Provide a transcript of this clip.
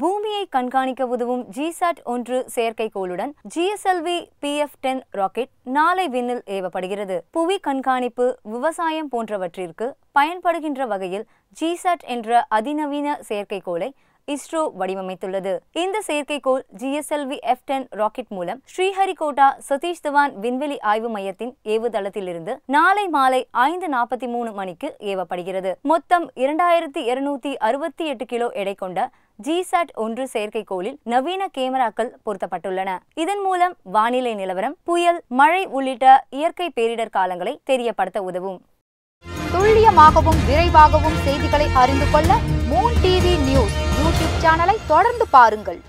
பூமியை கண்காணிக்க உதவும் ஜிசாட் ஒன்று செயற்கைக்கோளுடன் GSLV P F ten rocket நாளை விண்ணில் ஏவப்படுகிறது புவி கண்காணிப்பு விவசாயம் போன்றவற்றிற்கு பயன்படுகின்ற வகையில் ஜிசாட் என்ற அதிநவீன செயற்கைக்கோளை இஸ்ரோ வடிவமைத்துள்ளது இந்த செயற்கைக்கோள் ஜிஎஸ்எல்வி எஃப் டென் ராக்கெட் மூலம் ஸ்ரீஹரிகோட்டா சதீஷ் தவான் விண்வெளி ஆய்வு மையத்தின் ஏவுதளத்திலிருந்து நாளை மாலை ஐந்து நாற்பத்தி மூணு மணிக்கு ஏவப்படுகிறது மொத்தம் இரண்டாயிரத்தி இருநூத்தி அறுபத்தி எட்டு கிலோ எடை கொண்ட ஜிசாட் ஒன்று செயற்கைக்கோளில் நவீன கேமராக்கள் பொருத்தப்பட்டுள்ளன இதன் மூலம் வானிலை நிலவரம் புயல் மழை உள்ளிட்ட இயற்கை பேரிடர் காலங்களை தெரியப்படுத்த உதவும் துல்லியமாகவும் விரைவாகவும் செய்திகளை அறிந்து கொள்ள மூன் டிவி நியூஸ் யூடியூப் சேனலை தொடர்ந்து பாருங்கள்